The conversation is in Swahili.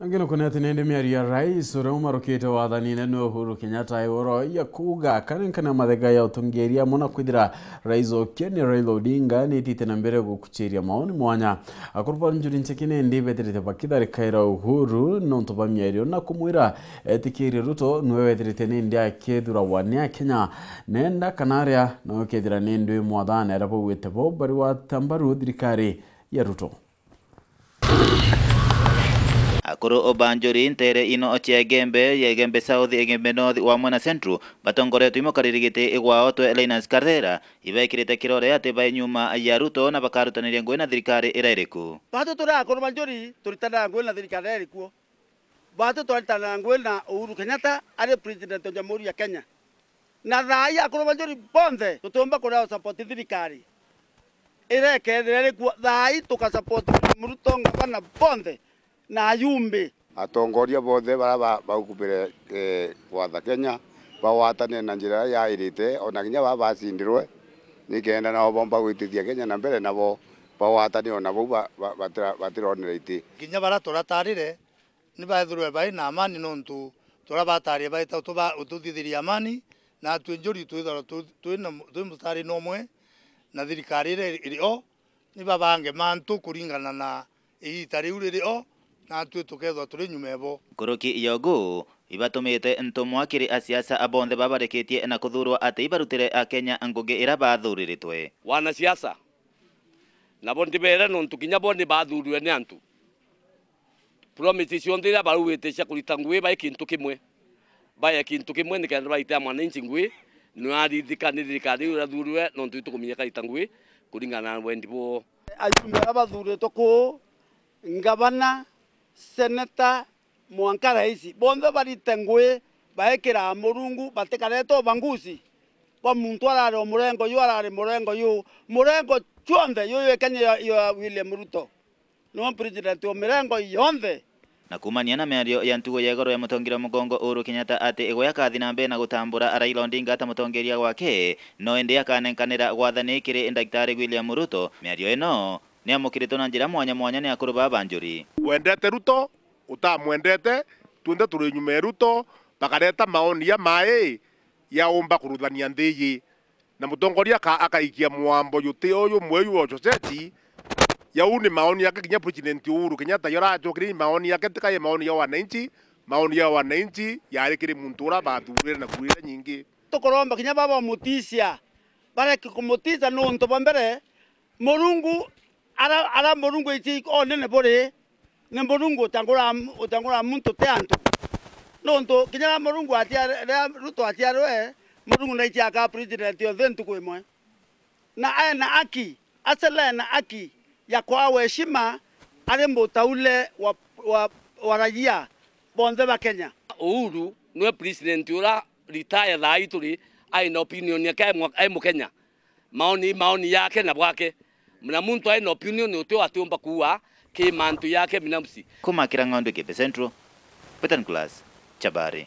angino kuneti nindi miario ya rais uria umarukite wathanine ni uhuru kenyatta iuro e ya kuga kanenkana mathega ya utungeria muna kwithira rais ukia ni raila odinga nitite na mbere gukuchiria maoni mwanya akurupa njuri nchekine ndi wetirite bakitharikaira uhuru nontu ba miario na kumwira etikirie ruto niwe wetirite nindi akithuragwa ni akenya nenda kana aria no ukethira nindi mwathane aria bauwite bo bari watambaru thirikari ya ruto akuru obanjuri ntere ino ochia gembe ya egembe south egembe north wamwe na central batongoretwe imokaririgiti igwao twe Linus Karthera ibekirite kirore ate bai nyuma ya Ruto na bakarutaniria ngui na thirikari ira iriku batu turi akuru banjuri turitana ngui na thirikari ira irikuo batu twaritana ngui na Uhuru Kenyatta ari president wa jamhuri ya Kenya na thai akuru banjuri bonthe tutumba kurao support thirikari irekerera rikuo thai tukasupport Muruto ngavana bonthe na ayumbe atongoria bothe bara baukubire gwatha eh, Kenya bawatane na njira yairite ona ginya babacindirwe nikenda nao bomba gwitithia Kenya na mbere nabo bawatane ona bau batironere iti ginya bara turatarire nibaethirwe bai na amani nontu turia batarie bai amani na twinjuri twithoro twi mutari nomwe na thirikari ire iri o nibabange mantu kuringana na iita riu riri o natwe tukethwa turi nyuma ebo nguruki iyo ibatumite ntu mwakiri asiasa abonthe babareketie na kuthurwa ati ibarutire akenya ngugi ira bathurirtwe wanasiasa nabo ndibere nontu kinya bone bathurirwe ni antu promise cionthe ira baruwite cia kurita ngui kintu kimwe bae kintu kimwe nikenda baite mwananchi ngui niwarithika ni thirikari urathuriwe nontu itukuminya karita ngui kuringana na wendi bwo ayumbe abathuritwo kuu ngabana seneta mwanka raisi bonthe barite ngui baekiraa murungu batekareto banguzi kwa muntu arari o murengo yu arari murengo yu murengo chuonthe yu yu kenya yu William Ruto no president wa mirengo yonthe na kumania na mĩario ya ntugo ya igoro ya mũtongoria mugongo Uhuru Kenyatta atĩ ĩgwe akathi na mbere na gũtambũra Raila Odinga ta mũtongoria gwake no ĩndĩ akanenkanĩra gwathani ĩkĩrĩ ndagĩtarĩ William Ruto mĩario eno nä amukiritwo na njä ra mwanya mwanya nä akå rå njuri wendete ruto mwendete tuende tå rä nyuma e ruto bakareta maonia maä ya umba kå ruthania nthä yä na må tongoria akaikia mwambo yå tä å yå mweyu wa coceti yau nä maoni yake kinya president Uhuru Kenyatta yoracokä kiri maoni yake tikaye maoni ya wananchi maoni ya wananchi ya kä rä må ntå ra na kurä nyingi tå kinya baba barekä kå må tisa nå ntå bambere må Ara ala morungo iti o oh, nene bore ne morungo tangora otangora muntu te anto no nto morungo atia le ruto atia roe morungo na iti aka president yo ventu ko moe na aya na aki asela na aki ya kwa we shima ale mbota ule wa wa warajia bonze ba Kenya uhuru nwe president ura retire thaa ituri aina opinion yake ai mukenya maoni maoni yake na bwake na muntu aina opinion utio atiumba kuwa ki mantu yake binafsi kumakira ng'ondu kipe central Petan class chabari